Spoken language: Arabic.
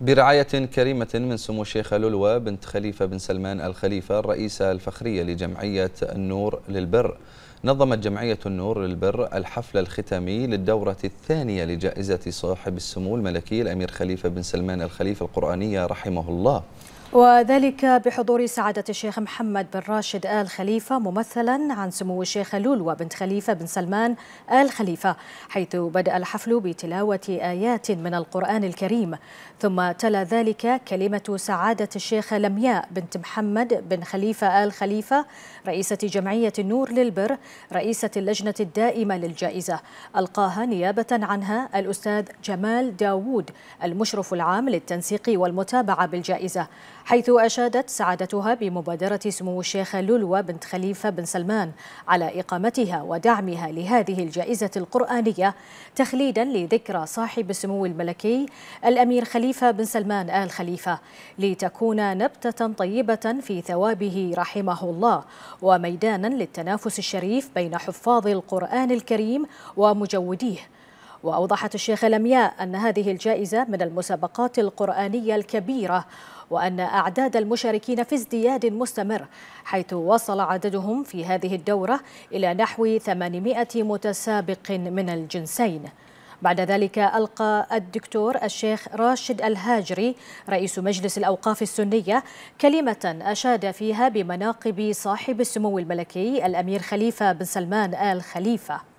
برعاية كريمة من سمو الشيخة لولوى بنت خليفة بن سلمان الخليفة الرئيسة الفخرية لجمعية النور للبر نظمت جمعية النور للبر الحفل الختامي للدورة الثانية لجائزة صاحب السمو الملكي الأمير خليفة بن سلمان الخليفة القرآنية رحمه الله وذلك بحضور سعادة الشيخ محمد بن راشد آل خليفة ممثلا عن سمو الشيخ لولو بنت خليفة بن سلمان آل خليفة حيث بدأ الحفل بتلاوة آيات من القرآن الكريم ثم تلا ذلك كلمة سعادة الشيخ لمياء بنت محمد بن خليفة آل خليفة رئيسة جمعية النور للبر رئيسة اللجنة الدائمة للجائزة ألقاها نيابة عنها الأستاذ جمال داوود المشرف العام للتنسيق والمتابعة بالجائزة حيث أشادت سعادتها بمبادرة سمو الشيخة لولو بنت خليفة بن سلمان على إقامتها ودعمها لهذه الجائزة القرآنية تخليدا لذكرى صاحب السمو الملكي الأمير خليفة بن سلمان آل خليفة لتكون نبتة طيبة في ثوابه رحمه الله وميدانا للتنافس الشريف بين حفاظ القرآن الكريم ومجوديه وأوضحت الشيخة لمياء أن هذه الجائزة من المسابقات القرآنية الكبيرة وأن أعداد المشاركين في ازدياد مستمر حيث وصل عددهم في هذه الدورة إلى نحو 800 متسابق من الجنسين بعد ذلك ألقى الدكتور الشيخ راشد الهاجري رئيس مجلس الأوقاف السنية كلمة أشاد فيها بمناقب صاحب السمو الملكي الأمير خليفة بن سلمان آل خليفة